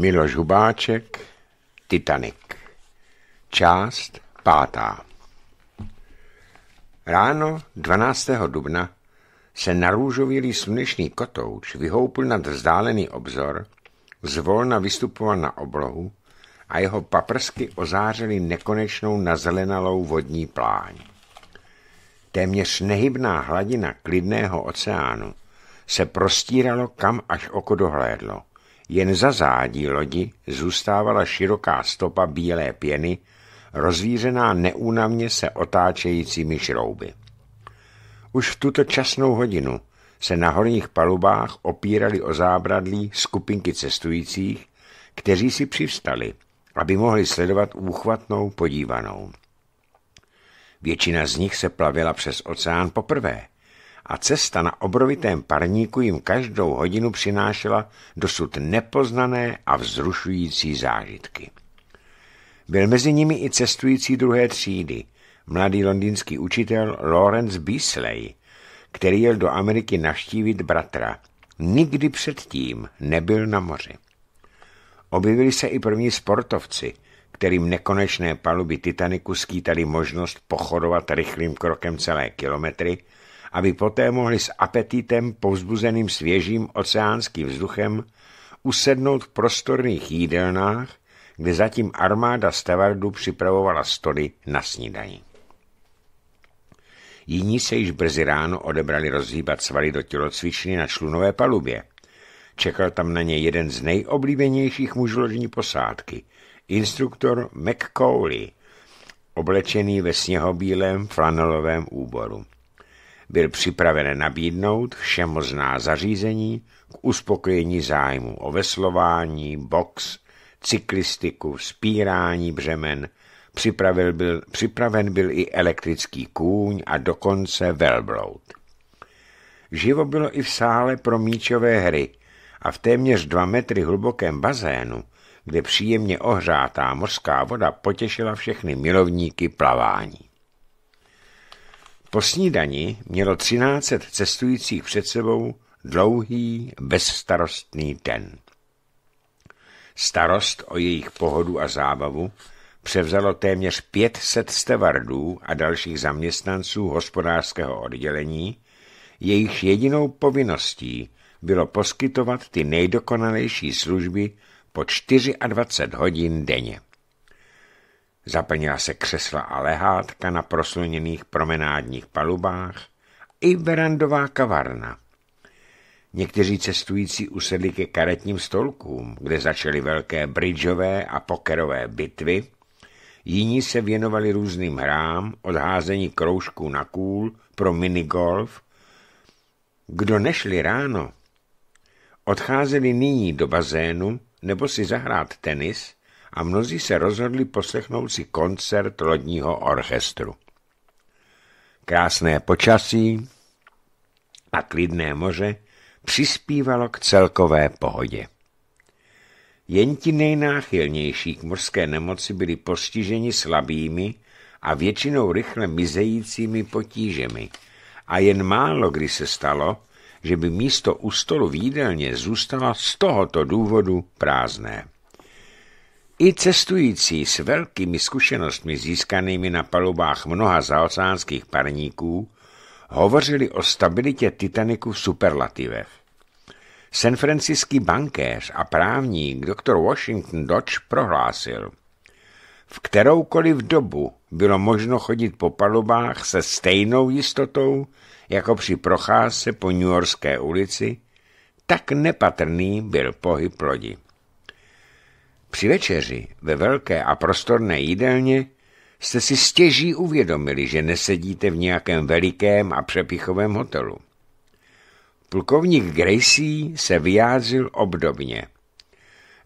Miloš Hubáček, Titanic. Část pátá. Ráno 12. dubna se na růžovělý sluneční kotouč vyhoupl nad vzdálený obzor, zvolna vystupoval na oblohu a jeho paprsky ozářily nekonečnou nazelenalou vodní pláň. Téměř nehybná hladina klidného oceánu se prostíralo kam až oko dohlédlo – jen za zádí lodi zůstávala široká stopa bílé pěny, rozvířená neúnavně se otáčejícími šrouby. Už v tuto časnou hodinu se na horních palubách opírali o zábradlí skupinky cestujících, kteří si přivstali, aby mohli sledovat úchvatnou podívanou. Většina z nich se plavila přes oceán poprvé – a cesta na obrovitém parníku jim každou hodinu přinášela dosud nepoznané a vzrušující zážitky. Byl mezi nimi i cestující druhé třídy, mladý londýnský učitel Lawrence Beasley, který jel do Ameriky navštívit bratra. Nikdy předtím nebyl na moři. Objevili se i první sportovci, kterým nekonečné paluby Titaniku skýtaly možnost pochodovat rychlým krokem celé kilometry – aby poté mohli s apetitem povzbuzeným svěžím oceánským vzduchem usednout v prostorných jídelnách, kde zatím armáda stevardů připravovala stoly na snídaní. Jiní se již brzy ráno odebrali rozhýbat svaly do tělocvičny na člunové palubě. Čekal tam na ně jeden z nejoblíbenějších mužložní posádky, instruktor McCauley, oblečený ve sněhobílém flanelovém úboru byl připraven nabídnout všemozná zařízení k uspokojení zájmu o veslování, box, cyklistiku, spírání břemen, připravil byl, připraven byl i elektrický kůň a dokonce velbloud. Živo bylo i v sále pro míčové hry a v téměř dva metry hlubokém bazénu, kde příjemně ohřátá mořská voda potěšila všechny milovníky plavání. Po snídani mělo 13 cestujících před sebou dlouhý, bezstarostný den. Starost o jejich pohodu a zábavu převzalo téměř 500 stevardů a dalších zaměstnanců hospodářského oddělení, jejichž jedinou povinností bylo poskytovat ty nejdokonalejší služby po 24 hodin denně. Zaplnila se křesla a lehátka na prosluněných promenádních palubách i verandová kavarna. Někteří cestující usedli ke karetním stolkům, kde začaly velké bridžové a pokerové bitvy, jiní se věnovali různým hrám, odházení kroužků na kůl pro minigolf. Kdo nešli ráno, odcházeli nyní do bazénu nebo si zahrát tenis – a mnozí se rozhodli poslechnout si koncert lodního orchestru. Krásné počasí a klidné moře přispívalo k celkové pohodě. Jen ti nejnáchylnější k mořské nemoci byli postiženi slabými a většinou rychle mizejícími potížemi a jen málo kdy se stalo, že by místo u stolu v jídelně zůstala z tohoto důvodu prázdné. I cestující s velkými zkušenostmi získanými na palubách mnoha zaoceánských parníků hovořili o stabilitě Titaniku v superlativech. San franciský bankéř a právník dr. Washington Dodge prohlásil, v kteroukoliv dobu bylo možno chodit po palubách se stejnou jistotou, jako při procházce po New Yorkské ulici, tak nepatrný byl pohyb lodi. Při večeři ve velké a prostorné jídelně jste si stěží uvědomili, že nesedíte v nějakém velikém a přepichovém hotelu. Plukovník Gracie se vyjádřil obdobně.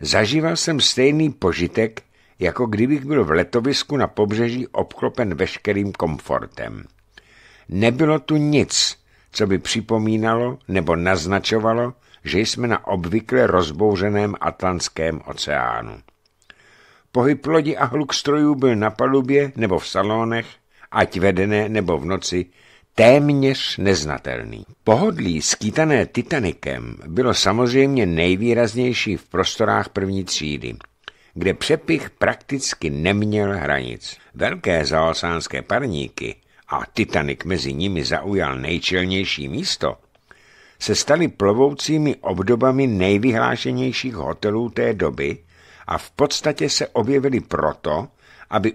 Zažíval jsem stejný požitek, jako kdybych byl v letovisku na pobřeží obklopen veškerým komfortem. Nebylo tu nic, co by připomínalo nebo naznačovalo, že jsme na obvykle rozbouřeném Atlantském oceánu. Pohyb lodi a hluk strojů byl na palubě nebo v salonech, ať vedené nebo v noci, téměř neznatelný. Pohodlí skýtané Titanikem bylo samozřejmě nejvýraznější v prostorách první třídy, kde přepich prakticky neměl hranic. Velké zaosánské parníky a Titanic mezi nimi zaujal nejčelnější místo, se staly plovoucími obdobami nejvyhlášenějších hotelů té doby a v podstatě se objevily proto, aby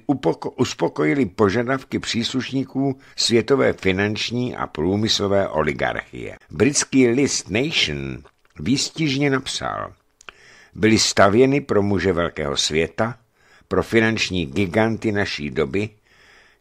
uspokojili požadavky příslušníků světové finanční a průmyslové oligarchie. Britský list Nation výstižně napsal, byly stavěny pro muže velkého světa, pro finanční giganty naší doby,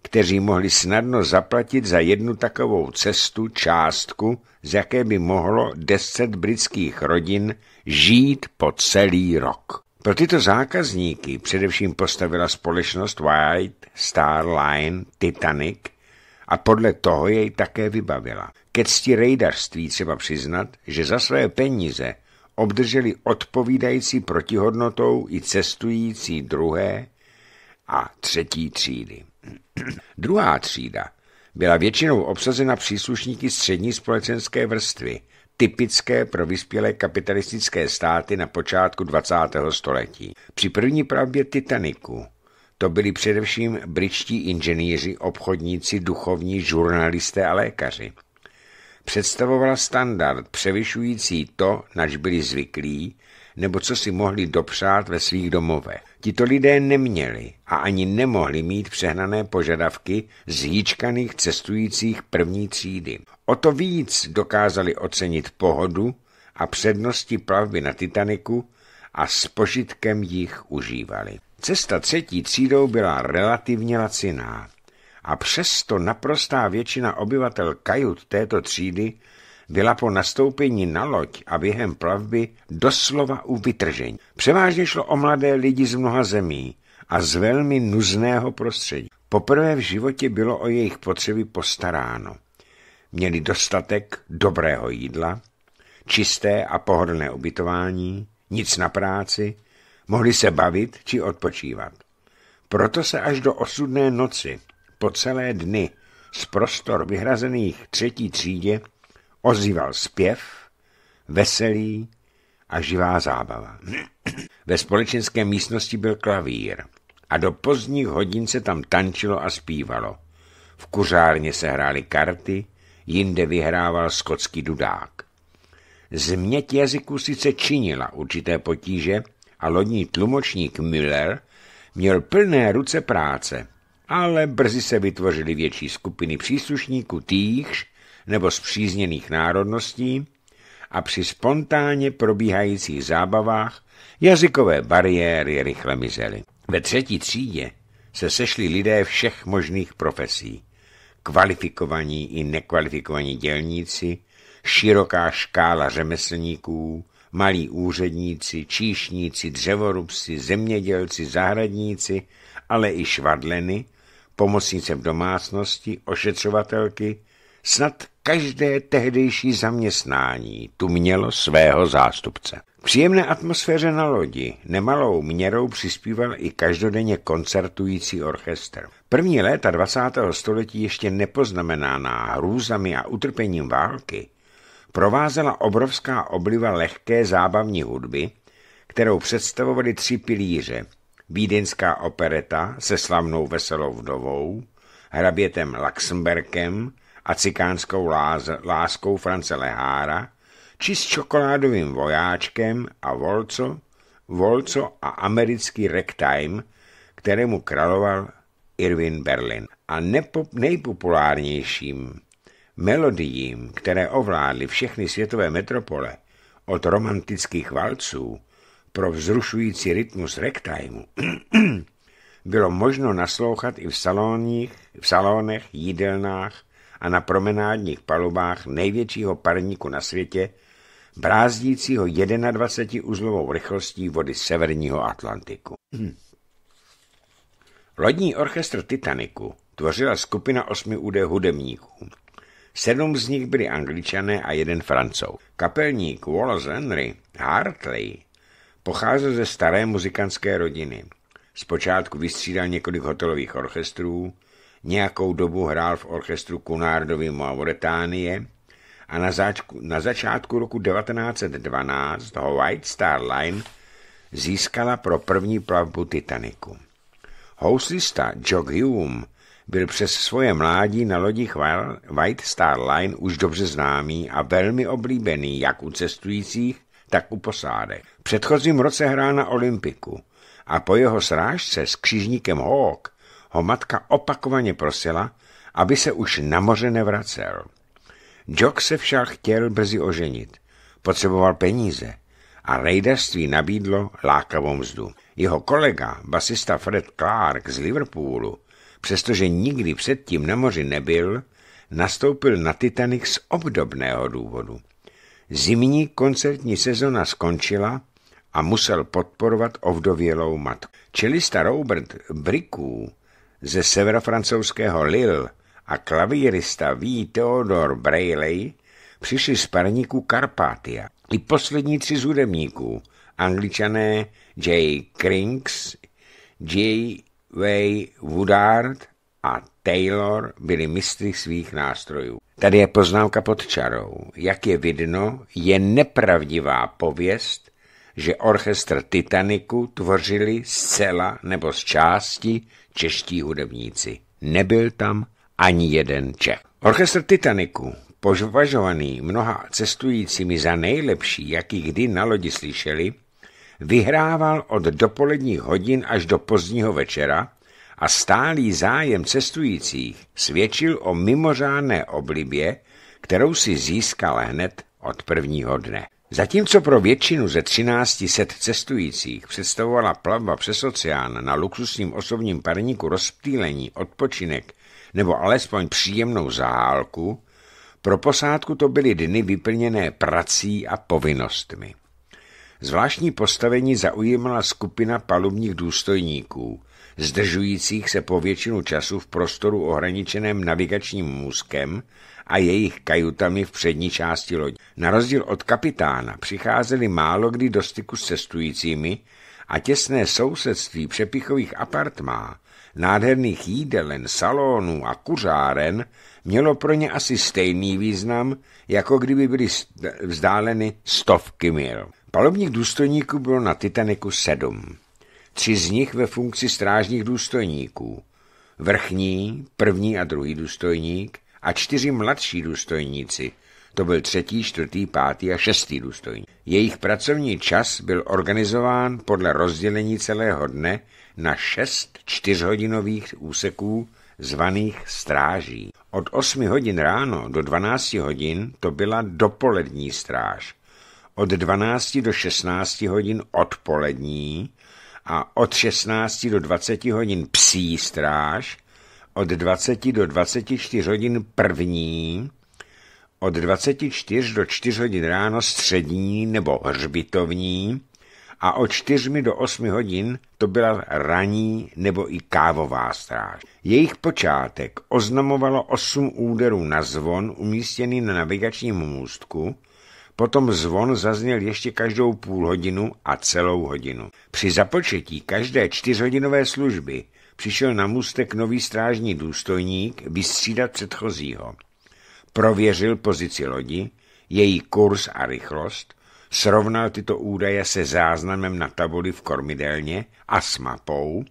kteří mohli snadno zaplatit za jednu takovou cestu částku, z jaké by mohlo deset britských rodin žít po celý rok. Pro tyto zákazníky především postavila společnost White Star Line Titanic a podle toho jej také vybavila. Ke cti rejdařství třeba přiznat, že za své peníze obdrželi odpovídající protihodnotou i cestující druhé a třetí třídy. Druhá třída byla většinou obsazena příslušníky střední společenské vrstvy, typické pro vyspělé kapitalistické státy na počátku 20. století. Při první pravbě Titaniku to byli především britští inženýři, obchodníci, duchovní, žurnalisté a lékaři. Představovala standard převyšující to, nač byli zvyklí, nebo co si mohli dopřát ve svých domovech. Tito lidé neměli a ani nemohli mít přehnané požadavky zhýčkaných cestujících první třídy. O to víc dokázali ocenit pohodu a přednosti plavby na Titaniku a s požitkem jich užívali. Cesta třetí třídou byla relativně laciná a přesto naprostá většina obyvatel kajut této třídy byla po nastoupení na loď a během plavby doslova u vytržení. Převážně šlo o mladé lidi z mnoha zemí a z velmi nuzného prostředí. Poprvé v životě bylo o jejich potřeby postaráno. Měli dostatek dobrého jídla, čisté a pohodlné ubytování, nic na práci, mohli se bavit či odpočívat. Proto se až do osudné noci, po celé dny, z prostor vyhrazených třetí třídě ozýval zpěv, veselý a živá zábava. Ve společenské místnosti byl klavír a do pozdních hodin se tam tančilo a zpívalo. V kuřárně se hrály karty, jinde vyhrával skotský dudák. Změť jazyku sice činila určité potíže a lodní tlumočník Müller měl plné ruce práce, ale brzy se vytvořily větší skupiny příslušníků týchž, nebo zpřízněných národností a při spontánně probíhajících zábavách jazykové bariéry rychle mizely. Ve třetí třídě se sešli lidé všech možných profesí. Kvalifikovaní i nekvalifikovaní dělníci, široká škála řemeslníků, malí úředníci, číšníci, dřevorubci, zemědělci, zahradníci, ale i švadleny, pomocnice v domácnosti, ošetřovatelky, snad každé tehdejší zaměstnání tu mělo svého zástupce. K příjemné atmosféře na lodi nemalou měrou přispíval i každodenně koncertující orchestr. První léta 20. století ještě nepoznamenaná hrůzami a utrpením války provázela obrovská obliva lehké zábavní hudby, kterou představovaly tři pilíře. Vídeňská opereta se slavnou veselou vdovou, hrabětem Laxemberkem a cikánskou láz, láskou France Lehára, či s čokoládovým vojáčkem a Volco, Volco a americký ragtime, kterému královal Irvin Berlin. A nepo, nejpopulárnějším melodiím, které ovládly všechny světové metropole, od romantických valců pro vzrušující rytmus ragtimeu, bylo možno naslouchat i v, salóních, v salónech, jídelnách a na promenádních palubách největšího parníku na světě, brázdícího 21 uzlovou rychlostí vody severního Atlantiku. Hm. Lodní orchestr Titaniku tvořila skupina osmi úde hudebníků. Sedm z nich byli angličané a jeden francouz. Kapelník Wallace Henry Hartley pocházel ze staré muzikantské rodiny. Zpočátku vystřídal několik hotelových orchestrů, Nějakou dobu hrál v orchestru Kunárdovi Mauretánie a na, začku, na začátku roku 1912 ho White Star Line získala pro první plavbu Titaniku. Houslista Jock Hume byl přes svoje mládí na lodích White Star Line už dobře známý a velmi oblíbený jak u cestujících, tak u posádek. V předchozím roce hrál na Olympiku a po jeho srážce s křižníkem Hawke ho matka opakovaně prosila, aby se už na moře nevracel. Jock se však chtěl brzy oženit. Potřeboval peníze a rejderství nabídlo lákavou mzdu. Jeho kolega, basista Fred Clark z Liverpoolu, přestože nikdy předtím na moři nebyl, nastoupil na Titanic z obdobného důvodu. Zimní koncertní sezona skončila a musel podporovat ovdovělou matku. Čelista Robert Bricků ze severofrancouzského Lille a klavírista V. Theodor Brayley přišli z parníku Karpatia. I poslední tři z hudebníků, angličané J. Krinks, J. V. Woodard a Taylor byli mistry svých nástrojů. Tady je poznámka pod čarou. Jak je vidno, je nepravdivá pověst, že orchestr Titaniku tvořili zcela nebo z části čeští hudebníci. Nebyl tam ani jeden Čech. Orchestr Titaniku, požvažovaný mnoha cestujícími za nejlepší, jaký kdy na lodi slyšeli, vyhrával od dopoledních hodin až do pozdního večera a stálý zájem cestujících svědčil o mimořádné oblibě, kterou si získal hned od prvního dne. Zatímco pro většinu ze 1300 cestujících představovala plavba přes oceán na luxusním osobním parníku rozptýlení, odpočinek nebo alespoň příjemnou zahálku, pro posádku to byly dny vyplněné prací a povinnostmi. Zvláštní postavení zaujímala skupina palubních důstojníků, zdržujících se po většinu času v prostoru ohraničeném navigačním můzkem a jejich kajutami v přední části lodi. Na rozdíl od kapitána přicházeli málo kdy do styku s cestujícími a těsné sousedství přepichových apartmá, nádherných jídelen, salonů a kuřáren mělo pro ně asi stejný význam, jako kdyby byly vzdáleny stovky mil. Palobních důstojníků bylo na Titaniku sedm. Tři z nich ve funkci strážních důstojníků. Vrchní, první a druhý důstojník, a čtyři mladší důstojníci. To byl třetí, čtvrtý, pátý a šestý důstojník. Jejich pracovní čas byl organizován podle rozdělení celého dne na šest čtyřhodinových úseků zvaných stráží. Od 8 hodin ráno do 12 hodin to byla dopolední stráž, od 12 do 16 hodin odpolední a od 16 do 20 hodin psí stráž od 20 do 24 hodin první, od 24 do 4 hodin ráno střední nebo hřbitovní a od 4 do 8 hodin to byla raní nebo i kávová stráž. Jejich počátek oznamovalo 8 úderů na zvon umístěný na navigačním můstku, potom zvon zazněl ještě každou půl hodinu a celou hodinu. Při započetí každé čtyřhodinové služby přišel na můstek nový strážní důstojník vystřídat předchozího. Prověřil pozici lodi, její kurz a rychlost, srovnal tyto údaje se záznamem na tabuli v kormidelně a s mapou,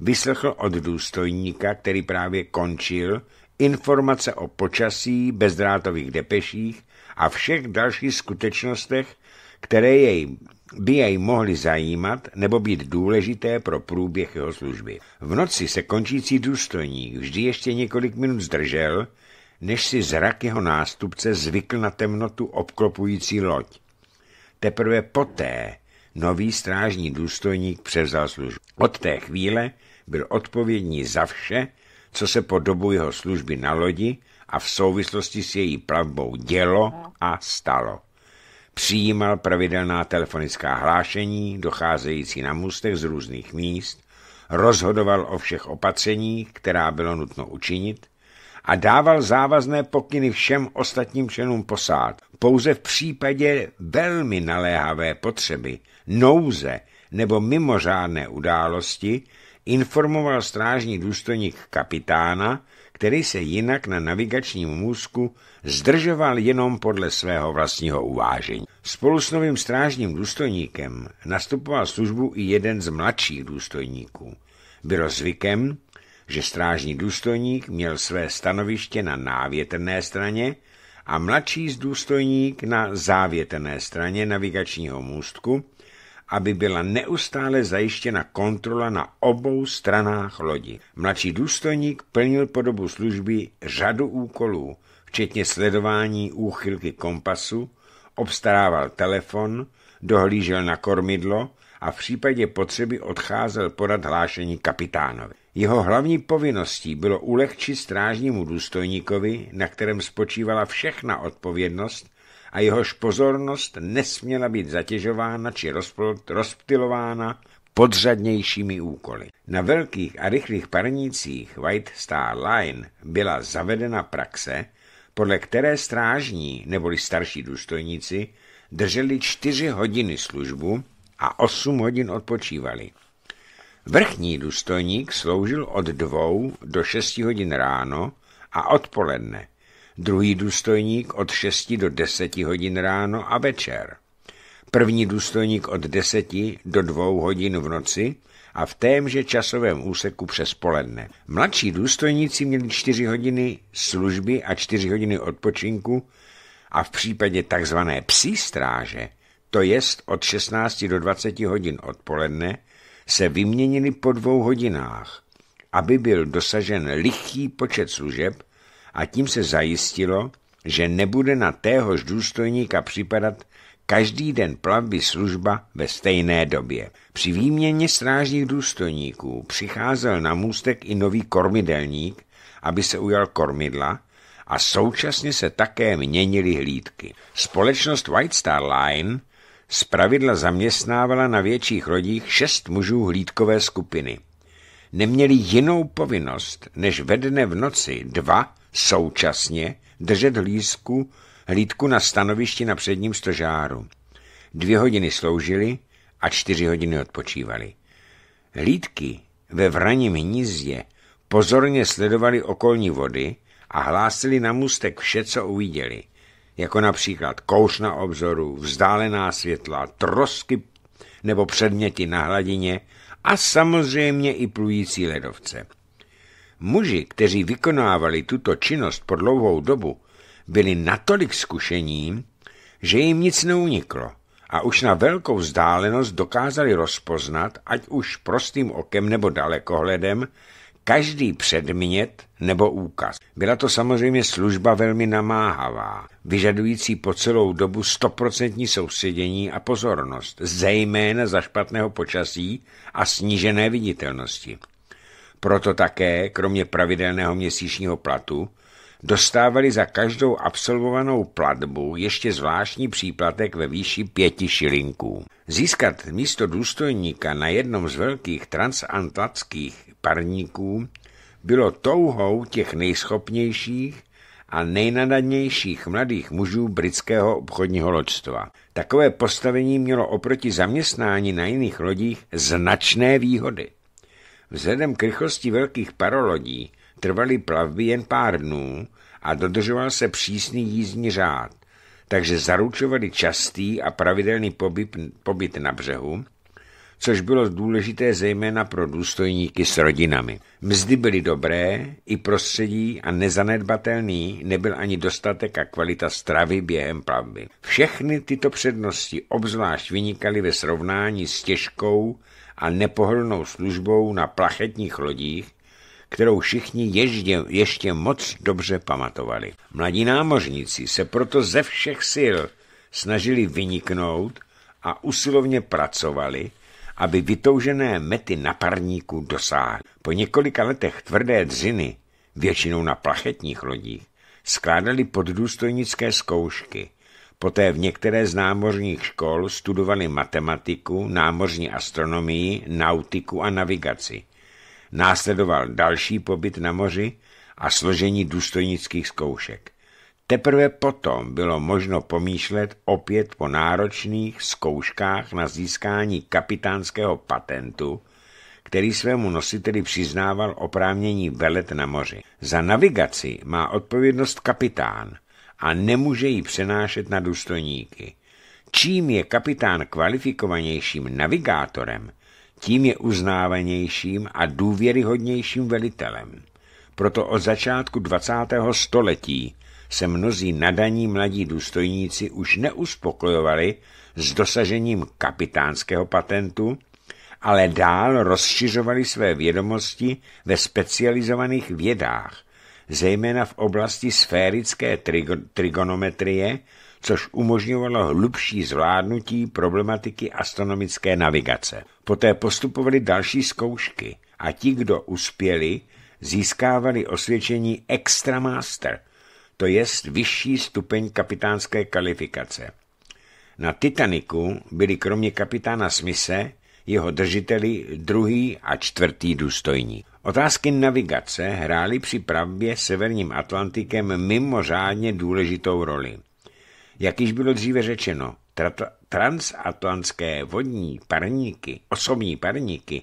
vyslechl od důstojníka, který právě končil, informace o počasí, bezdrátových depeších a všech dalších skutečnostech, které jej by jej mohly zajímat nebo být důležité pro průběh jeho služby. V noci se končící důstojník vždy ještě několik minut zdržel, než si zrak jeho nástupce zvykl na temnotu obklopující loď. Teprve poté nový strážní důstojník převzal službu. Od té chvíle byl odpovědní za vše, co se po dobu jeho služby na lodi a v souvislosti s její plavbou dělo a stalo přijímal pravidelná telefonická hlášení, docházející na můstech z různých míst, rozhodoval o všech opatřeních, která bylo nutno učinit a dával závazné pokyny všem ostatním členům posád. Pouze v případě velmi naléhavé potřeby, nouze nebo mimořádné události informoval strážní důstojník kapitána, který se jinak na navigačním můzku zdržoval jenom podle svého vlastního uvážení. Spolu s novým strážním důstojníkem nastupoval službu i jeden z mladších důstojníků. Bylo zvykem, že strážní důstojník měl své stanoviště na návětrné straně a mladší důstojník na závětrné straně navigačního můstku, aby byla neustále zajištěna kontrola na obou stranách lodi. Mladší důstojník plnil po dobu služby řadu úkolů, včetně sledování úchylky kompasu, obstarával telefon, dohlížel na kormidlo a v případě potřeby odcházel podat hlášení kapitánovi. Jeho hlavní povinností bylo ulehčit strážnímu důstojníkovi, na kterém spočívala všechna odpovědnost a jehož pozornost nesměla být zatěžována či rozptilována podřadnějšími úkoly. Na velkých a rychlých parnících White Star Line byla zavedena praxe, podle které strážní neboli starší důstojníci drželi čtyři hodiny službu a osm hodin odpočívali. Vrchní důstojník sloužil od dvou do šesti hodin ráno a odpoledne druhý důstojník od 6 do 10 hodin ráno a večer, první důstojník od 10 do 2 hodin v noci a v témže časovém úseku přes poledne. Mladší důstojníci měli 4 hodiny služby a 4 hodiny odpočinku a v případě tzv. psí stráže, to jest od 16 do 20 hodin odpoledne, se vyměnili po dvou hodinách, aby byl dosažen lichý počet služeb, a tím se zajistilo, že nebude na téhož důstojníka připadat každý den plavby služba ve stejné době. Při výměně strážních důstojníků přicházel na můstek i nový kormidelník, aby se ujal kormidla a současně se také měnily hlídky. Společnost White Star Line zpravidla zaměstnávala na větších lodích šest mužů hlídkové skupiny. Neměli jinou povinnost, než ve dne v noci dva Současně držet hlízku, hlídku na stanovišti na předním stožáru. Dvě hodiny sloužili a čtyři hodiny odpočívali. Hlídky ve vraním hnízdě pozorně sledovali okolní vody a hlásili na mustek vše, co uviděli, jako například kouř na obzoru, vzdálená světla, trosky nebo předměty na hladině a samozřejmě i plující ledovce. Muži, kteří vykonávali tuto činnost po dlouhou dobu, byli natolik zkušením, že jim nic neuniklo a už na velkou vzdálenost dokázali rozpoznat, ať už prostým okem nebo dalekohledem, každý předmět nebo úkaz. Byla to samozřejmě služba velmi namáhavá, vyžadující po celou dobu stoprocentní soustředění a pozornost, zejména za špatného počasí a snížené viditelnosti. Proto také, kromě pravidelného měsíčního platu, dostávali za každou absolvovanou platbu ještě zvláštní příplatek ve výši pěti šilinků. Získat místo důstojníka na jednom z velkých transatlantských parníků bylo touhou těch nejschopnějších a nejnadanějších mladých mužů britského obchodního loďstva. Takové postavení mělo oproti zaměstnání na jiných lodích značné výhody. Vzhledem k rychlosti velkých parolodí trvaly plavby jen pár dnů a dodržoval se přísný jízdní řád, takže zaručovali častý a pravidelný pobyt, pobyt na břehu, což bylo důležité zejména pro důstojníky s rodinami. Mzdy byly dobré, i prostředí a nezanedbatelný nebyl ani dostatek a kvalita stravy během plavby. Všechny tyto přednosti obzvlášť vynikaly ve srovnání s těžkou a nepohodlnou službou na plachetních lodích, kterou všichni ježdě, ještě moc dobře pamatovali. Mladí námořníci se proto ze všech sil snažili vyniknout a usilovně pracovali, aby vytoužené mety parníku dosáhly. Po několika letech tvrdé dřiny, většinou na plachetních lodích, skládali poddůstojnické zkoušky – Poté v některé z námořních škol studovali matematiku, námořní astronomii, nautiku a navigaci. Následoval další pobyt na moři a složení důstojnických zkoušek. Teprve potom bylo možno pomýšlet opět po náročných zkouškách na získání kapitánského patentu, který svému nositeli přiznával oprávnění velet na moři. Za navigaci má odpovědnost kapitán – a nemůže ji přenášet na důstojníky. Čím je kapitán kvalifikovanějším navigátorem, tím je uznávanějším a důvěryhodnějším velitelem. Proto od začátku 20. století se mnozí nadaní mladí důstojníci už neuspokojovali s dosažením kapitánského patentu, ale dál rozšiřovali své vědomosti ve specializovaných vědách, zejména v oblasti sférické trig trigonometrie, což umožňovalo hlubší zvládnutí problematiky astronomické navigace. Poté postupovaly další zkoušky a ti, kdo uspěli, získávali osvědčení Extra Master, to jest vyšší stupeň kapitánské kvalifikace. Na Titaniku byli kromě kapitána Smise jeho držiteli druhý a čtvrtý důstojník. Otázky navigace hrály při pravbě severním Atlantikem mimořádně důležitou roli. Jak již bylo dříve řečeno, tra- transatlantské vodní parníky, osobní parníky,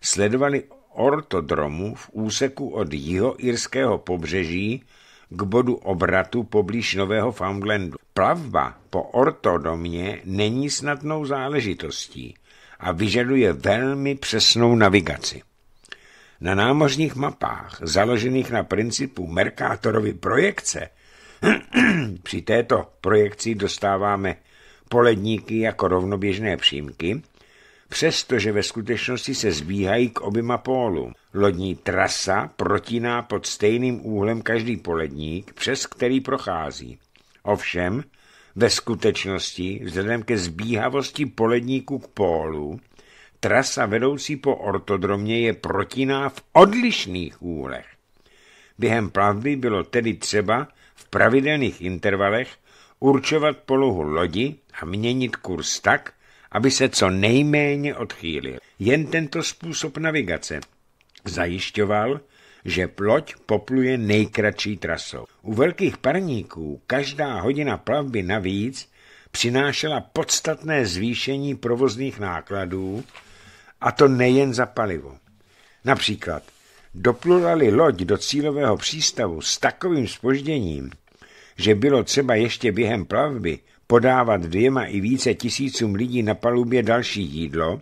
sledovali ortodromu v úseku od jihoirského pobřeží k bodu obratu poblíž Nového Foundlandu. Plavba po ortodomě není snadnou záležitostí a vyžaduje velmi přesnou navigaci na námořních mapách, založených na principu Mercatorovy projekce, při této projekci dostáváme poledníky jako rovnoběžné přímky, přestože ve skutečnosti se zbíhají k oběma pólům. Lodní trasa protíná pod stejným úhlem každý poledník, přes který prochází. Ovšem, ve skutečnosti, vzhledem ke zbíhavosti poledníku k pólu, Trasa vedoucí po ortodromě je protiná v odlišných úlech. Během plavby bylo tedy třeba v pravidelných intervalech určovat polohu lodi a měnit kurz tak, aby se co nejméně odchýlil. Jen tento způsob navigace zajišťoval, že ploď popluje nejkratší trasou. U velkých parníků každá hodina plavby navíc přinášela podstatné zvýšení provozních nákladů, a to nejen za palivo. Například, doplulali loď do cílového přístavu s takovým spožděním, že bylo třeba ještě během plavby podávat dvěma i více tisícům lidí na palubě další jídlo,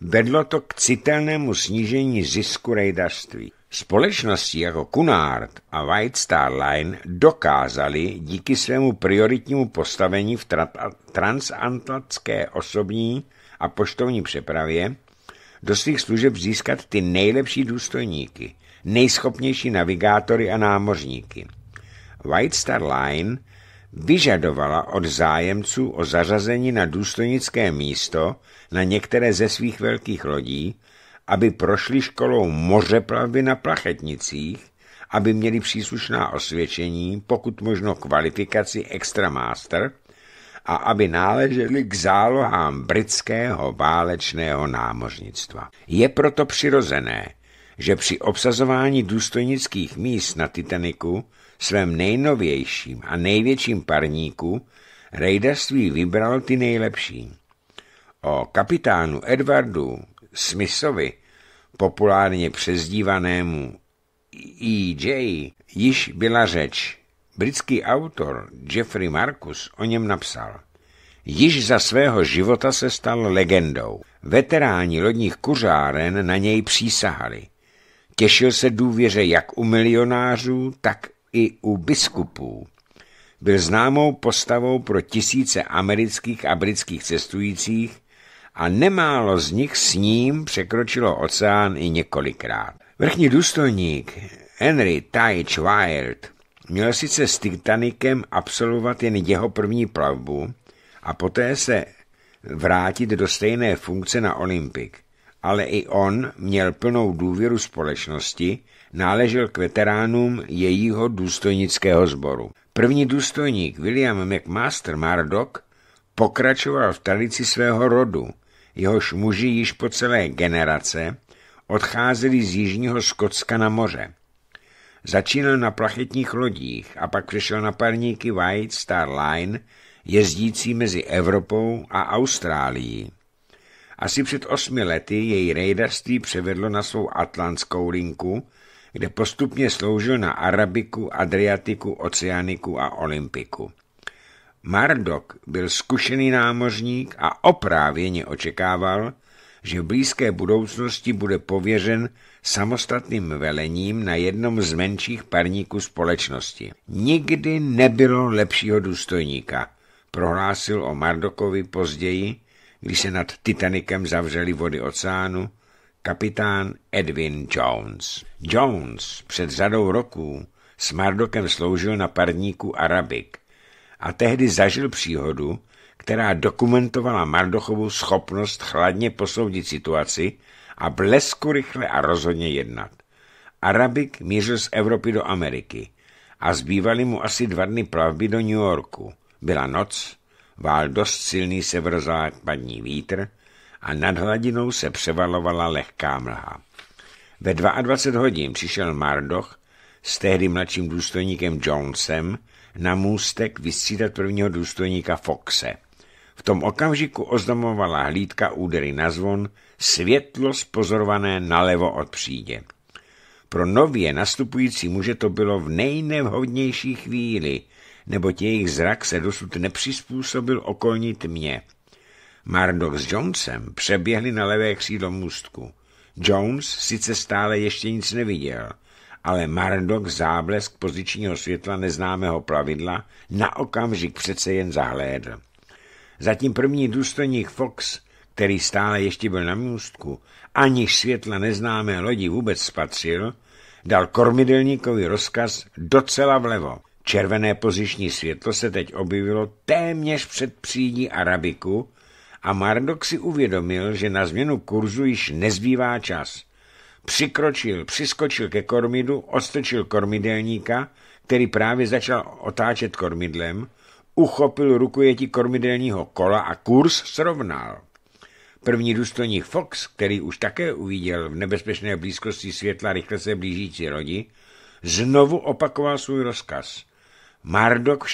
vedlo to k citelnému snížení zisku rejdařství. Společnosti jako Cunard a White Star Line dokázaly díky svému prioritnímu postavení v transatlantské osobní a poštovní přepravě do svých služeb získat ty nejlepší důstojníky, nejschopnější navigátory a námořníky. White Star Line vyžadovala od zájemců o zařazení na důstojnické místo na některé ze svých velkých lodí, aby prošli školou mořeplavby na plachetnicích, aby měli příslušná osvědčení, pokud možno kvalifikaci extra master – a aby náleželi k zálohám britského válečného námořnictva. Je proto přirozené, že při obsazování důstojnických míst na Titaniku, svém nejnovějším a největším parníku, rejdařství vybral ty nejlepší. O kapitánu Edwardu Smithovi, populárně přezdívanému EJ, již byla řeč Britský autor Jeffrey Marcus o něm napsal. Již za svého života se stal legendou. Veteráni lodních kuřáren na něj přísahali. Těšil se důvěře jak u milionářů, tak i u biskupů. Byl známou postavou pro tisíce amerických a britských cestujících a nemálo z nich s ním překročilo oceán i několikrát. Vrchní důstojník Henry Tage Wild Měl sice s Titanikem absolvovat jen jeho první plavbu a poté se vrátit do stejné funkce na Olympik, ale i on měl plnou důvěru společnosti, náležel k veteránům jejího důstojnického sboru. První důstojník William McMaster Mardock, pokračoval v tradici svého rodu, jehož muži již po celé generace odcházeli z jižního Skotska na moře. Začínal na plachetních lodích a pak přešel na parníky White Star Line, jezdící mezi Evropou a Austrálií. Asi před osmi lety její rejdarství převedlo na svou atlantskou linku, kde postupně sloužil na Arabiku, Adriatiku, Oceaniku a Olympiku. Mardok byl zkušený námořník a oprávěně očekával, že v blízké budoucnosti bude pověřen samostatným velením na jednom z menších parníků společnosti. Nikdy nebylo lepšího důstojníka, prohlásil o Mardokovi později, když se nad Titanikem zavřely vody oceánu, kapitán Edwin Jones. Jones před řadou roků s Mardokem sloužil na parníku Arabik a tehdy zažil příhodu, která dokumentovala Mardochovu schopnost chladně posoudit situaci a blesku rychle a rozhodně jednat. Arabik mířil z Evropy do Ameriky a zbývaly mu asi dva dny plavby do New Yorku. Byla noc, vál dost silný severozápadní vítr a nad hladinou se převalovala lehká mlha. Ve 22 hodin přišel Mardoch s tehdy mladším důstojníkem Jonesem na můstek vystřídat prvního důstojníka Foxe. V tom okamžiku oznamovala hlídka údery na zvon světlo spozorované nalevo od přídě. Pro nově nastupující muže to bylo v nejnevhodnější chvíli, neboť jejich zrak se dosud nepřizpůsobil okolní tmě. Mardok s Jonesem přeběhli na levé křídlo můstku. Jones sice stále ještě nic neviděl, ale Mardok záblesk pozičního světla neznámého plavidla na okamžik přece jen zahlédl. Zatím první důstojník Fox, který stále ještě byl na můstku, aniž světla neznámé lodi vůbec spatřil, dal kormidelníkovi rozkaz docela vlevo. Červené poziční světlo se teď objevilo téměř před přídí Arabiku a Mardok si uvědomil, že na změnu kurzu již nezbývá čas. Přikročil, přiskočil ke kormidu, ostrčil kormidelníka, který právě začal otáčet kormidlem uchopil rukojetí kormidelního kola a kurz srovnal. První důstojník Fox, který už také uviděl v nebezpečné blízkosti světla rychle se blížící lodi, znovu opakoval svůj rozkaz. Mardok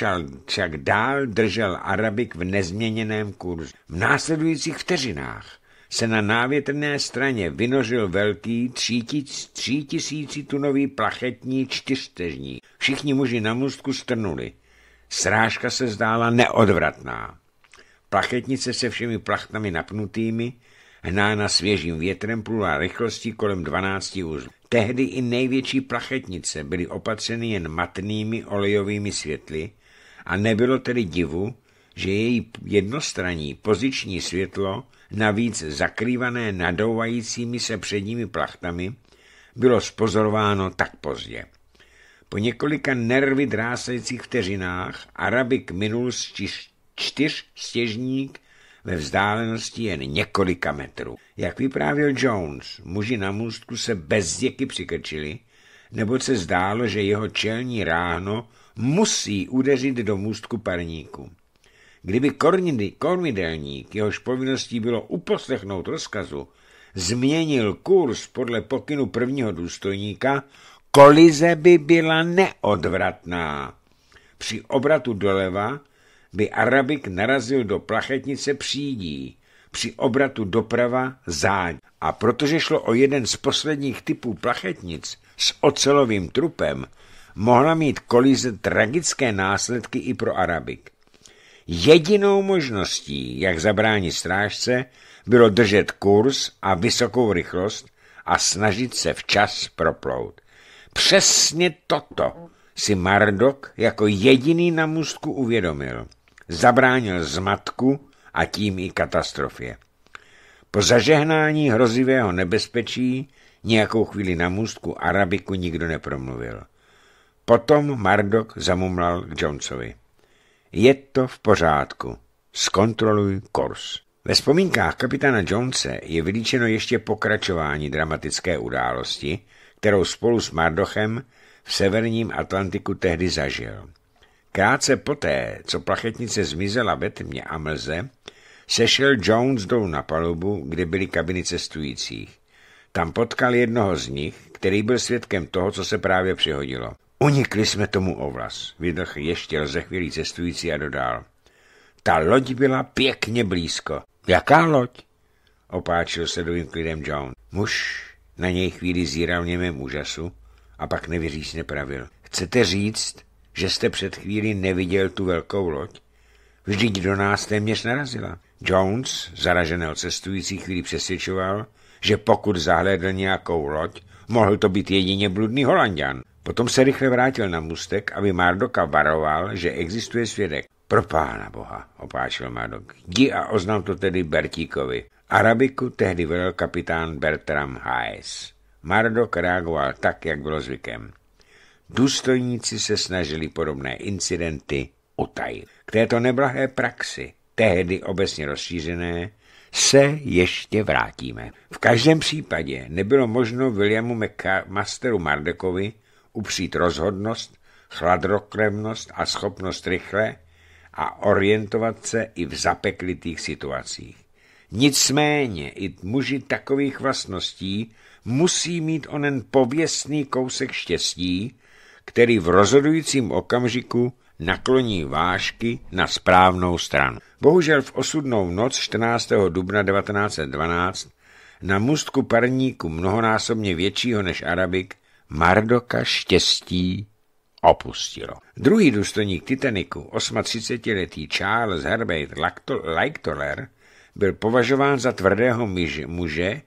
však dál držel Arabik v nezměněném kurzu. V následujících vteřinách se na návětrné straně vynožil velký třítisícitunový tunový plachetní čtyřstežní. Všichni muži na mostku strnuli. Srážka se zdála neodvratná. Plachetnice se všemi plachtami napnutými, hnána svěžím větrem, plula rychlostí kolem 12 uzlů. Tehdy i největší plachetnice byly opatřeny jen matnými olejovými světly a nebylo tedy divu, že její jednostranní poziční světlo, navíc zakrývané nadouvajícími se předními plachtami, bylo spozorováno tak pozdě. Po několika nervy drásajících vteřinách Arabik minul čtyř stěžník ve vzdálenosti jen několika metrů. Jak vyprávěl Jones, muži na můstku se bez děky přikrčili, nebo se zdálo, že jeho čelní ráhno musí udeřit do můstku parníku. Kdyby kormidelník, jehož povinností bylo uposlechnout rozkazu, změnil kurz podle pokynu prvního důstojníka, Kolize by byla neodvratná. Při obratu doleva by Arabik narazil do plachetnice přídí, při obratu doprava záň. A protože šlo o jeden z posledních typů plachetnic s ocelovým trupem, mohla mít kolize tragické následky i pro Arabik. Jedinou možností, jak zabránit strážce, bylo držet kurz a vysokou rychlost a snažit se včas proplout. Přesně toto si Mardok jako jediný na můstku uvědomil. Zabránil zmatku a tím i katastrofě. Po zažehnání hrozivého nebezpečí nějakou chvíli na můstku Arabiku nikdo nepromluvil. Potom Mardok zamumlal k Jonesovi. Je to v pořádku. Zkontroluj kurz. Ve vzpomínkách kapitána Jonese je vylíčeno ještě pokračování dramatické události, kterou spolu s Mardochem v severním Atlantiku tehdy zažil. Krátce poté, co plachetnice zmizela ve tmě a mlze, sešel Jones dolů na palubu, kde byly kabiny cestujících. Tam potkal jednoho z nich, který byl svědkem toho, co se právě přihodilo. Unikli jsme tomu ovlas, vydlh ještě lze chvíli cestující a dodal. Ta loď byla pěkně blízko. Jaká loď? Opáčil se dovým klidem Jones. Muž na něj chvíli zíral němém úžasu a pak nevyřízně pravil. Chcete říct, že jste před chvíli neviděl tu velkou loď? Vždyť do nás téměř narazila. Jones, od cestující, chvíli přesvědčoval, že pokud zahlédl nějakou loď, mohl to být jedině bludný holanděn. Potom se rychle vrátil na mustek, aby Mardoka varoval, že existuje svědek. Pro pána boha, opáčil Mardok. Jdi a oznám to tedy Bertíkovi. Arabiku tehdy vedl kapitán Bertram Hayes. Mardok reagoval tak, jak bylo zvykem. Důstojníci se snažili podobné incidenty utajit. K této neblahé praxi, tehdy obecně rozšířené, se ještě vrátíme. V každém případě nebylo možno Williamu McMasteru Mardekovi upřít rozhodnost, chladrokrevnost a schopnost rychle a orientovat se i v zapeklitých situacích. Nicméně i muži takových vlastností musí mít onen pověstný kousek štěstí, který v rozhodujícím okamžiku nakloní vážky na správnou stranu. Bohužel v osudnou noc 14. dubna 1912 na mustku parníku mnohonásobně většího než Arabik Mardoka štěstí opustilo. Druhý důstojník Titaniku, 38-letý Charles Herbert Lightoller, byl považován za tvrdého muže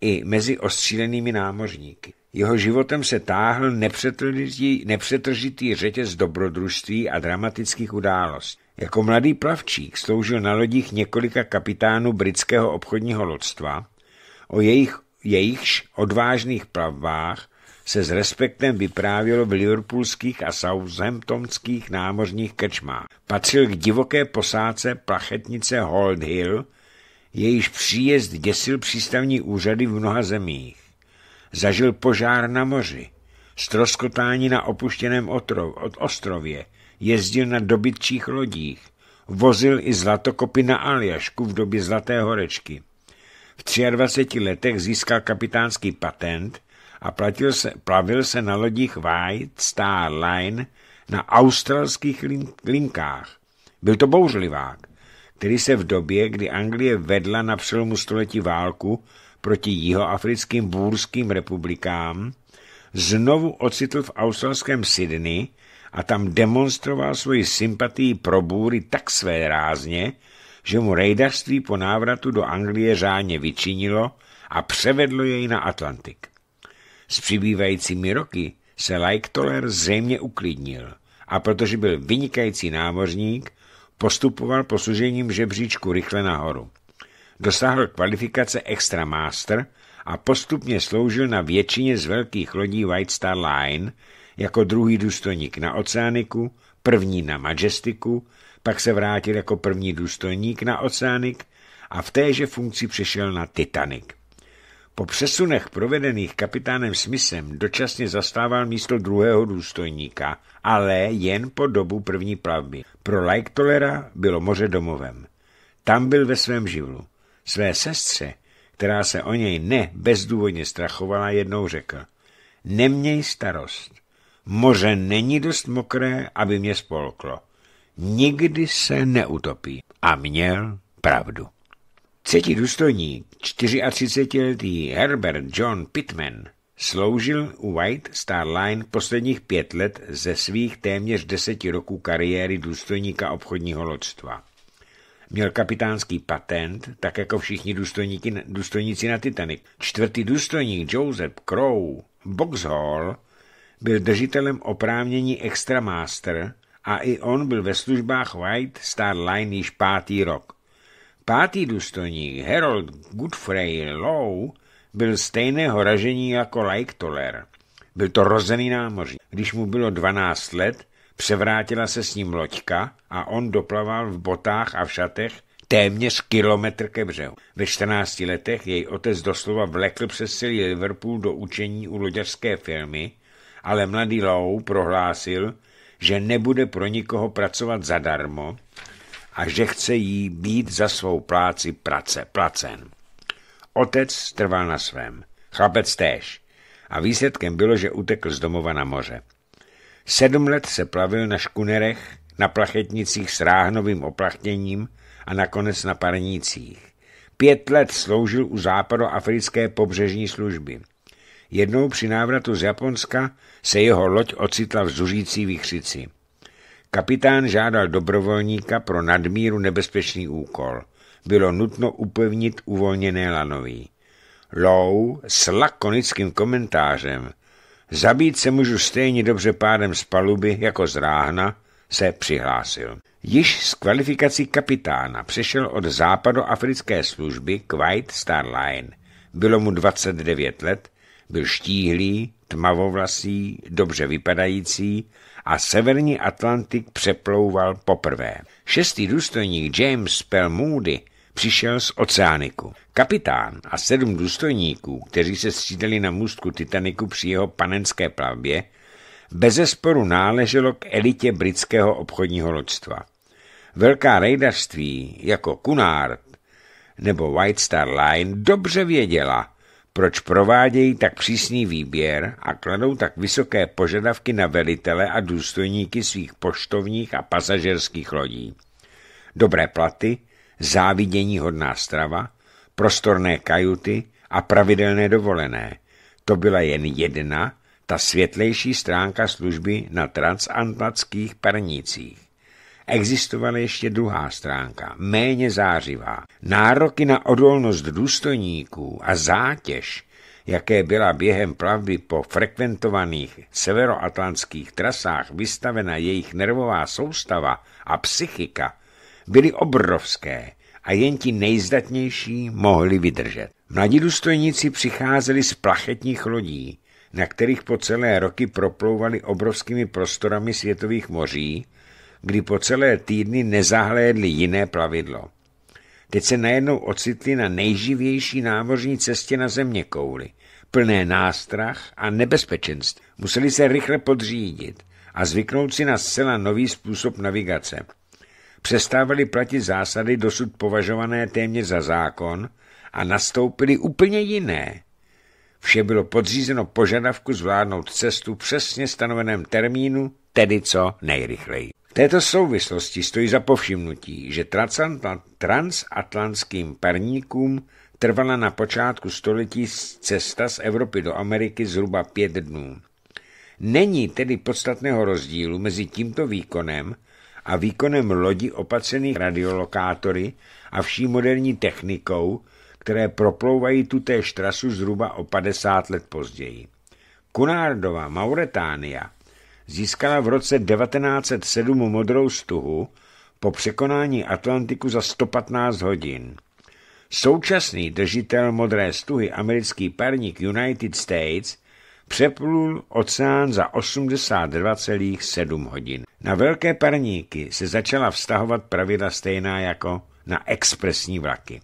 i mezi ostřílenými námořníky. Jeho životem se táhl nepřetržitý, nepřetržitý řetěz dobrodružství a dramatických událostí. Jako mladý plavčík sloužil na lodích několika kapitánů britského obchodního lodstva, o jejich, jejichž odvážných plavbách se s respektem vyprávělo v liverpoolských a southamptonských námořních krčmách. Patřil k divoké posádce plachetnice Hold Hill, jejíž příjezd děsil přístavní úřady v mnoha zemích. Zažil požár na moři, stroskotání na opuštěném otrov, od ostrově, jezdil na dobytčích lodích, vozil i zlatokopy na Aljašku v době Zlaté horečky. V 23 letech získal kapitánský patent – a platil se, plavil se na lodích White Star Line na australských linkách. Byl to bouřlivák, který se v době, kdy Anglie vedla na přelomu století válku proti jihoafrickým bůrským republikám, znovu ocitl v australském Sydney a tam demonstroval svoji sympatii pro bůry tak své rázně, že mu rejdařství po návratu do Anglie řádně vyčinilo a převedlo jej na Atlantik. S přibývajícími roky se Lajktoler zřejmě uklidnil a protože byl vynikající námořník, postupoval po služením žebříčku rychle nahoru. Dosáhl kvalifikace Extra Master a postupně sloužil na většině z velkých lodí White Star Line jako druhý důstojník na Oceániku, první na Majestiku, pak se vrátil jako první důstojník na Oceánik a v téže funkci přešel na Titanic. Po přesunech provedených kapitánem Smithem dočasně zastával místo druhého důstojníka, ale jen po dobu první plavby. Pro Lajktolera bylo moře domovem. Tam byl ve svém živlu. Své sestře, která se o něj ne bezdůvodně strachovala, jednou řekl. Neměj starost. Moře není dost mokré, aby mě spolklo. Nikdy se neutopí. A měl pravdu. Třetí důstojník, 34-letý Herbert John Pittman, sloužil u White Star Line posledních pět let ze svých téměř deseti roků kariéry důstojníka obchodního loďstva. Měl kapitánský patent, tak jako všichni důstojníci na Titanic. Čtvrtý důstojník Joseph Crow Boxhall byl držitelem oprávnění Extra Master a i on byl ve službách White Star Line již pátý rok. Pátý důstojník Harold Goodfrey Low byl stejného ražení jako Toller. Byl to rozený námořník. Když mu bylo 12 let, převrátila se s ním loďka a on doplaval v botách a v šatech téměř kilometr ke břehu. Ve 14 letech jej otec doslova vlekl přes celý Liverpool do učení u loďařské firmy, ale mladý Low prohlásil, že nebude pro nikoho pracovat zadarmo a že chce jí být za svou práci prace, placen. Otec trval na svém, chlapec též. A výsledkem bylo, že utekl z domova na moře. Sedm let se plavil na škunerech, na plachetnicích s ráhnovým oplachněním a nakonec na parnících. Pět let sloužil u západoafrické pobřežní služby. Jednou při návratu z Japonska se jeho loď ocitla v zuřící výchřici. Kapitán žádal dobrovolníka pro nadmíru nebezpečný úkol. Bylo nutno upevnit uvolněné lanoví. Lou s lakonickým komentářem Zabít se můžu stejně dobře pádem z paluby jako z ráhna, se přihlásil. Již s kvalifikací kapitána přešel od západoafrické služby k White Star Line. Bylo mu 29 let, byl štíhlý, tmavovlasý, dobře vypadající, a severní Atlantik přeplouval poprvé. Šestý důstojník James Pell Moody přišel z oceániku. Kapitán a sedm důstojníků, kteří se střídali na můstku Titaniku při jeho panenské plavbě, bezesporu náleželo k elitě britského obchodního loďstva. Velká rejdařství jako Cunard nebo White Star Line dobře věděla, proč provádějí tak přísný výběr a kladou tak vysoké požadavky na velitele a důstojníky svých poštovních a pasažerských lodí. Dobré platy, závidění hodná strava, prostorné kajuty a pravidelné dovolené. To byla jen jedna, ta světlejší stránka služby na transatlantských pernicích existovala ještě druhá stránka, méně zářivá. Nároky na odolnost důstojníků a zátěž, jaké byla během plavby po frekventovaných severoatlantských trasách vystavena jejich nervová soustava a psychika, byly obrovské a jen ti nejzdatnější mohli vydržet. Mladí důstojníci přicházeli z plachetních lodí, na kterých po celé roky proplouvali obrovskými prostorami světových moří kdy po celé týdny nezahlédli jiné plavidlo. Teď se najednou ocitli na nejživější námořní cestě na země kouli, plné nástrach a nebezpečenství. Museli se rychle podřídit a zvyknout si na zcela nový způsob navigace. Přestávali platit zásady dosud považované téměř za zákon a nastoupili úplně jiné. Vše bylo podřízeno požadavku zvládnout cestu přesně stanoveném termínu, tedy co nejrychleji této souvislosti stojí za povšimnutí, že transatlantským parníkům trvala na počátku století cesta z Evropy do Ameriky zhruba pět dnů. Není tedy podstatného rozdílu mezi tímto výkonem a výkonem lodi opacených radiolokátory a vší moderní technikou, které proplouvají tutéž trasu zhruba o 50 let později. Kunardova Mauretánia získala v roce 1907 modrou stuhu po překonání Atlantiku za 115 hodin. Současný držitel modré stuhy, americký parník United States, přeplul oceán za 82,7 hodin. Na velké parníky se začala vztahovat pravidla stejná jako na expresní vlaky.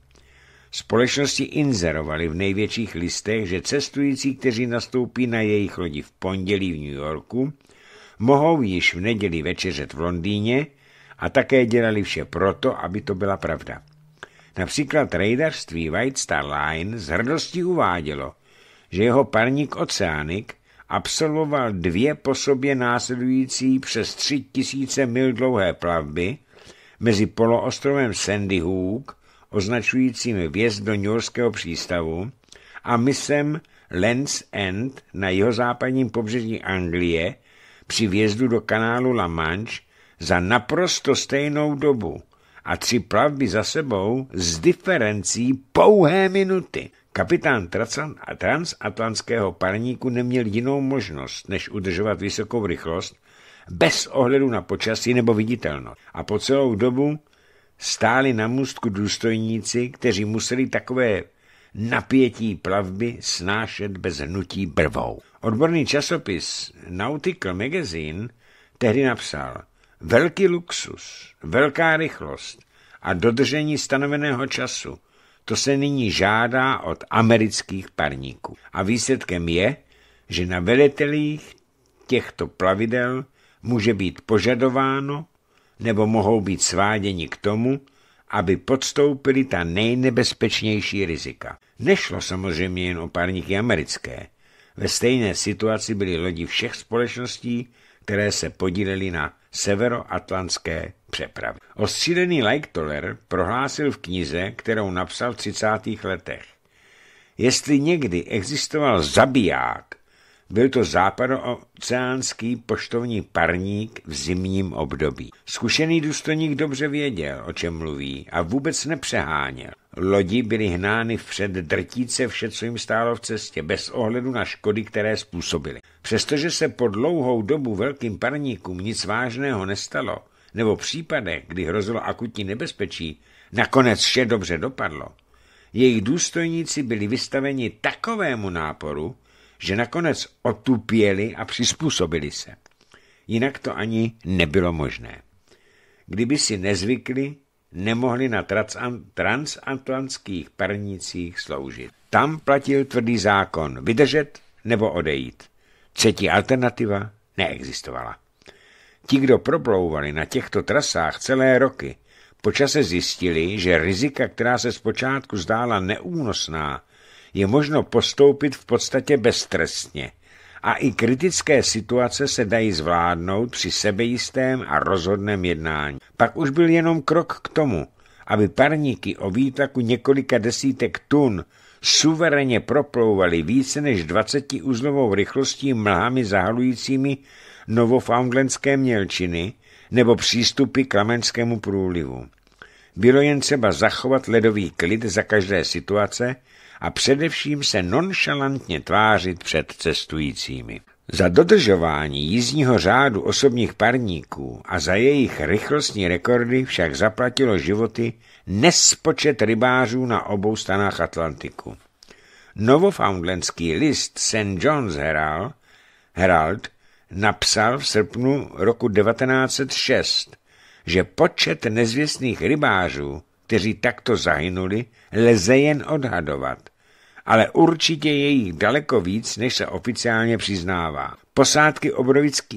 Společnosti inzerovaly v největších listech, že cestující, kteří nastoupí na jejich lodi v pondělí v New Yorku, mohou již v neděli večeřet v Londýně a také dělali vše proto, aby to byla pravda. Například rejdařství White Star Line s hrdostí uvádělo, že jeho parník Oceánik absolvoval dvě po sobě následující přes tři tisíce mil dlouhé plavby mezi poloostrovem Sandy Hook, označujícím vjezd do Newyorského přístavu, a misem Lens End na jihozápadním pobřeží Anglie, při vjezdu do kanálu La Manche za naprosto stejnou dobu a tři plavby za sebou s diferencí pouhé minuty. Kapitán transatlantského parníku neměl jinou možnost, než udržovat vysokou rychlost bez ohledu na počasí nebo viditelnost. A po celou dobu stáli na můstku důstojníci, kteří museli takové napětí plavby snášet bez hnutí brvou. Odborný časopis Nautical Magazine tehdy napsal velký luxus, velká rychlost a dodržení stanoveného času. To se nyní žádá od amerických parníků. A výsledkem je, že na velitelích těchto plavidel může být požadováno nebo mohou být sváděni k tomu, aby podstoupili ta nejnebezpečnější rizika. Nešlo samozřejmě jen o párníky americké. Ve stejné situaci byly lodi všech společností, které se podílely na severoatlantské přepravě. Ostřílený Lightoller prohlásil v knize, kterou napsal v 30. letech. Jestli někdy existoval zabiják, byl to západooceánský poštovní parník v zimním období. Zkušený důstojník dobře věděl, o čem mluví a vůbec nepřeháněl. Lodi byly hnány vpřed drtíce vše, co jim stálo v cestě, bez ohledu na škody, které způsobily. Přestože se po dlouhou dobu velkým parníkům nic vážného nestalo, nebo případe, kdy hrozilo akutní nebezpečí, nakonec vše dobře dopadlo. Jejich důstojníci byli vystaveni takovému náporu, že nakonec otupěli a přizpůsobili se. Jinak to ani nebylo možné. Kdyby si nezvykli, nemohli na transatlantských parnicích sloužit. Tam platil tvrdý zákon vydržet nebo odejít. Třetí alternativa neexistovala. Ti, kdo proplouvali na těchto trasách celé roky, počase zjistili, že rizika, která se zpočátku zdála neúnosná, je možno postoupit v podstatě beztrestně a i kritické situace se dají zvládnout při sebejistém a rozhodném jednání. Pak už byl jenom krok k tomu, aby parníky o výtaku několika desítek tun suverénně proplouvaly více než 20 uzlovou rychlostí mlhami zahalujícími novofoundlandské mělčiny nebo přístupy k Lamenskému průlivu. Bylo jen třeba zachovat ledový klid za každé situace a především se nonšalantně tvářit před cestujícími. Za dodržování jízdního řádu osobních parníků a za jejich rychlostní rekordy však zaplatilo životy nespočet rybářů na obou stranách Atlantiku. Novofoundlandský list St. John's Herald, Herald napsal v srpnu roku 1906, že počet nezvěstných rybářů, kteří takto zahynuli, lze jen odhadovat ale určitě je jich daleko víc, než se oficiálně přiznává. Posádky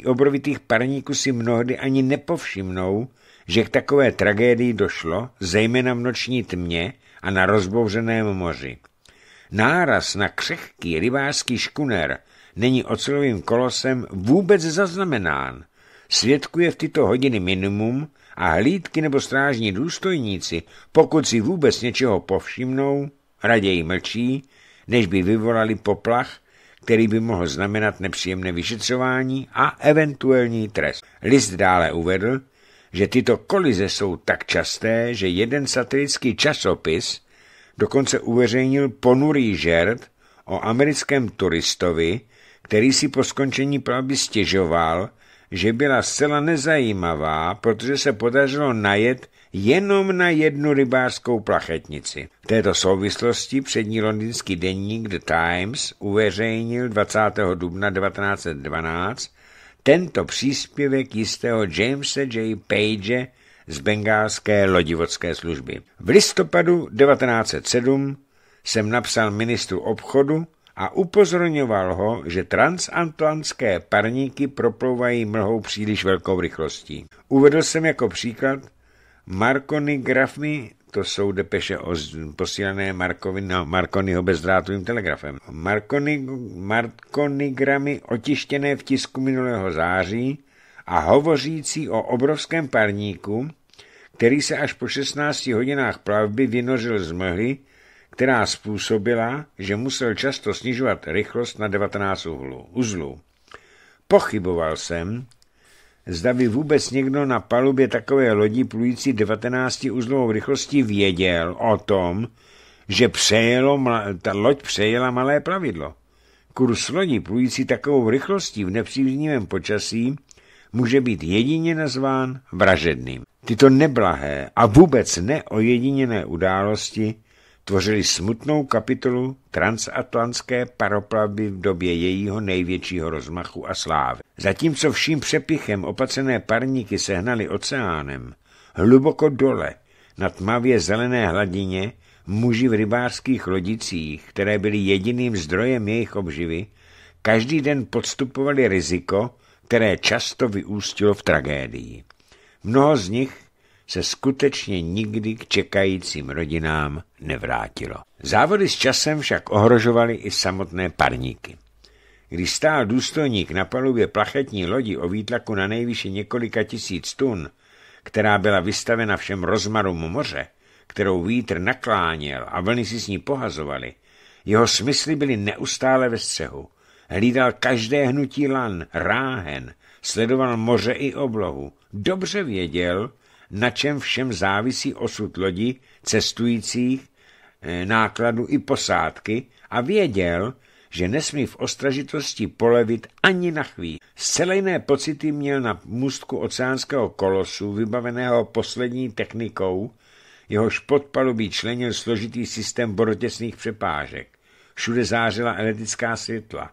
obrovitých parníků si mnohdy ani nepovšimnou, že k takové tragédii došlo, zejména v noční tmě a na rozbouřeném moři. Náraz na křehký rybářský škuner není ocelovým kolosem vůbec zaznamenán. je v tyto hodiny minimum a hlídky nebo strážní důstojníci, pokud si vůbec něčeho povšimnou, raději mlčí, než by vyvolali poplach, který by mohl znamenat nepříjemné vyšetřování a eventuální trest. List dále uvedl, že tyto kolize jsou tak časté, že jeden satirický časopis dokonce uveřejnil ponurý žert o americkém turistovi, který si po skončení plavby stěžoval, že byla zcela nezajímavá, protože se podařilo najet jenom na jednu rybářskou plachetnici. V této souvislosti přední londýnský denník The Times uveřejnil 20. dubna 1912 tento příspěvek jistého Jamesa J. Page z bengálské lodivodské služby. V listopadu 1907 jsem napsal ministru obchodu a upozorňoval ho, že transatlantské parníky proplouvají mlhou příliš velkou rychlostí. Uvedl jsem jako příklad, Marconi-grafy, to jsou depeše posílané Markovi, no, Marconiho bezdrátovým telegrafem. Marconi, Marconigramy otištěné v tisku minulého září a hovořící o obrovském parníku, který se až po 16 hodinách plavby vynořil z mlhy, která způsobila, že musel často snižovat rychlost na 19 uzlů. Pochyboval jsem, zda by vůbec někdo na palubě takové lodi plující 19 uzlovou rychlostí věděl o tom, že přejelo, ta loď přejela malé pravidlo. Kurs lodi plující takovou rychlostí v nepříznivém počasí může být jedině nazván vražedným. Tyto neblahé a vůbec neojediněné události tvořily smutnou kapitolu transatlantské paroplavby v době jejího největšího rozmachu a slávy. Zatímco vším přepichem opacené parníky sehnaly oceánem, hluboko dole, na tmavě zelené hladině, muži v rybářských lodicích, které byly jediným zdrojem jejich obživy, každý den podstupovali riziko, které často vyústilo v tragédii. Mnoho z nich se skutečně nikdy k čekajícím rodinám nevrátilo. Závody s časem však ohrožovaly i samotné parníky. Když stál důstojník na palubě plachetní lodi o výtlaku na nejvýše několika tisíc tun, která byla vystavena všem rozmarům moře, kterou vítr nakláněl a vlny si s ní pohazovaly, jeho smysly byly neustále ve střehu. Hlídal každé hnutí lan, ráhen, sledoval moře i oblohu. Dobře věděl, na čem všem závisí osud lodi, cestujících, eh, nákladu i posádky a věděl, že nesmí v ostražitosti polevit ani na chvíli. Zcela jiné pocity měl na můstku oceánského kolosu, vybaveného poslední technikou, jehož podpalubí členil složitý systém borotěsných přepážek. Všude zářila elektrická světla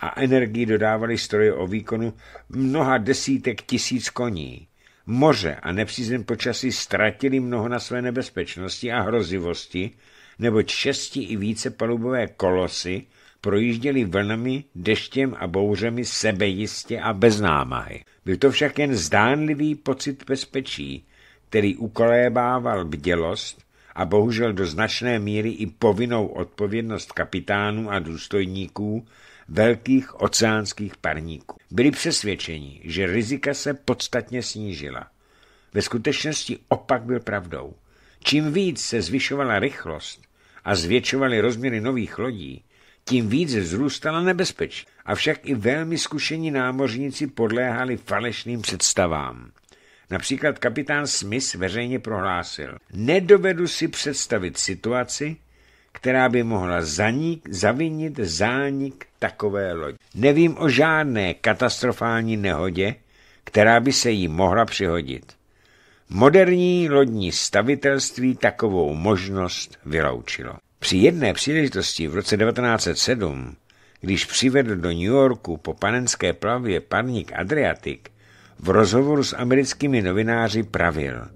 a energii dodávaly stroje o výkonu mnoha desítek tisíc koní. Moře a nepřízem počasí ztratili mnoho na své nebezpečnosti a hrozivosti, neboť šesti i více palubové kolosy projížděly vlnami, deštěm a bouřemi sebejistě a bez námahy. Byl to však jen zdánlivý pocit bezpečí, který ukolébával bdělost a bohužel do značné míry i povinnou odpovědnost kapitánů a důstojníků velkých oceánských parníků. Byli přesvědčeni, že rizika se podstatně snížila. Ve skutečnosti opak byl pravdou. Čím víc se zvyšovala rychlost a zvětšovaly rozměry nových lodí, tím víc vzrůstala nebezpečí. Avšak i velmi zkušení námořníci podléhali falešným představám. Například kapitán Smith veřejně prohlásil, nedovedu si představit situaci, která by mohla zanik, zavinit zánik takové lodi. Nevím o žádné katastrofální nehodě, která by se jí mohla přihodit. Moderní lodní stavitelství takovou možnost vyloučilo. Při jedné příležitosti v roce 1907, když přivedl do New Yorku po panenské plavě parník Adriatic, v rozhovoru s americkými novináři pravil.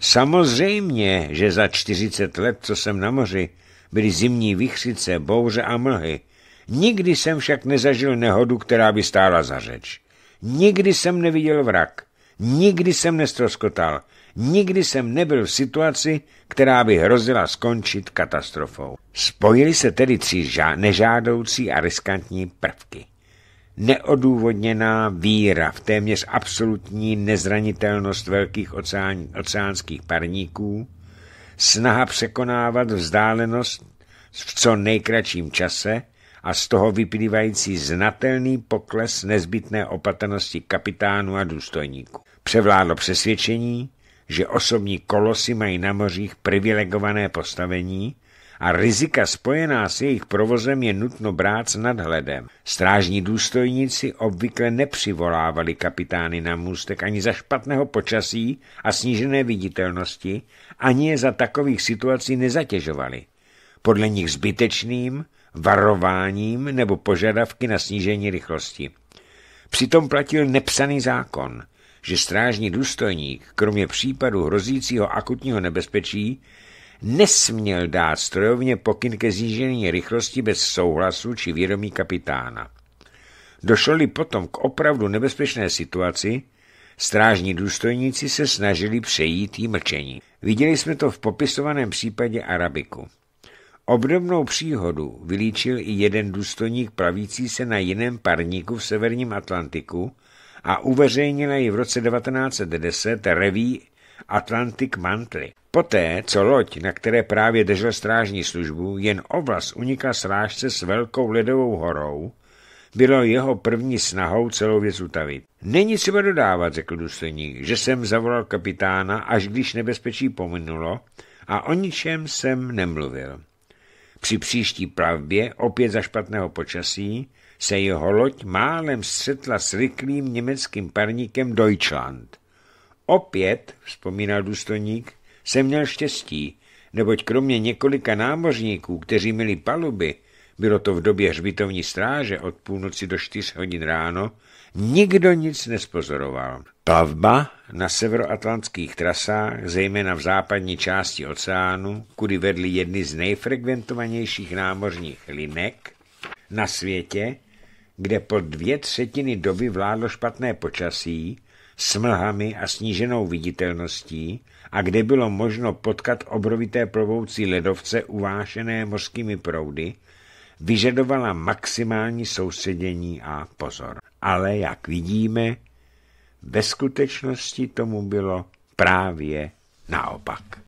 Samozřejmě, že za 40 let, co jsem na moři, byly zimní vychřice, bouře a mlhy. Nikdy jsem však nezažil nehodu, která by stála za řeč. Nikdy jsem neviděl vrak, nikdy jsem nestroskotal, nikdy jsem nebyl v situaci, která by hrozila skončit katastrofou. Spojili se tedy tři nežádoucí a riskantní prvky. Neodůvodněná víra v téměř absolutní nezranitelnost velkých oceánských parníků, snaha překonávat vzdálenost v co nejkratším čase a z toho vyplývající znatelný pokles nezbytné opatrnosti kapitánu a důstojníku Převládlo přesvědčení, že osobní kolosy mají na mořích privilegované postavení a rizika spojená s jejich provozem je nutno brát s nadhledem. Strážní důstojníci obvykle nepřivolávali kapitány na můstek ani za špatného počasí a snížené viditelnosti, ani je za takových situací nezatěžovali. Podle nich zbytečným, varováním nebo požadavky na snížení rychlosti. Přitom platil nepsaný zákon, že strážní důstojník, kromě případu hrozícího akutního nebezpečí, nesměl dát strojovně pokyn ke zížení rychlosti bez souhlasu či vědomí kapitána. Došlo-li potom k opravdu nebezpečné situaci, strážní důstojníci se snažili přejít jí mlčení. Viděli jsme to v popisovaném případě Arabiku. Obdobnou příhodu vylíčil i jeden důstojník plavící se na jiném parníku v severním Atlantiku a uveřejnila ji v roce 1910 reví Atlantic Mantle. Poté, co loď, na které právě držel strážní službu, jen ovlas unikla srážce s velkou ledovou horou, bylo jeho první snahou celou věc utavit. Není třeba dodávat, řekl důstojník, že jsem zavolal kapitána, až když nebezpečí pominulo a o ničem jsem nemluvil. Při příští plavbě, opět za špatného počasí, se jeho loď málem střetla s rychlým německým parníkem Deutschland. Opět, vzpomínal důstojník, jsem měl štěstí, neboť kromě několika námořníků, kteří měli paluby, bylo to v době hřbitovní stráže od půlnoci do 4 hodin ráno, nikdo nic nespozoroval. Plavba na severoatlantských trasách, zejména v západní části oceánu, kudy vedly jedny z nejfrekventovanějších námořních linek na světě, kde po dvě třetiny doby vládlo špatné počasí, s mlhami a sníženou viditelností a kde bylo možno potkat obrovité plovoucí ledovce uvášené mořskými proudy, vyžadovala maximální soustředění a pozor. Ale jak vidíme, ve skutečnosti tomu bylo právě naopak.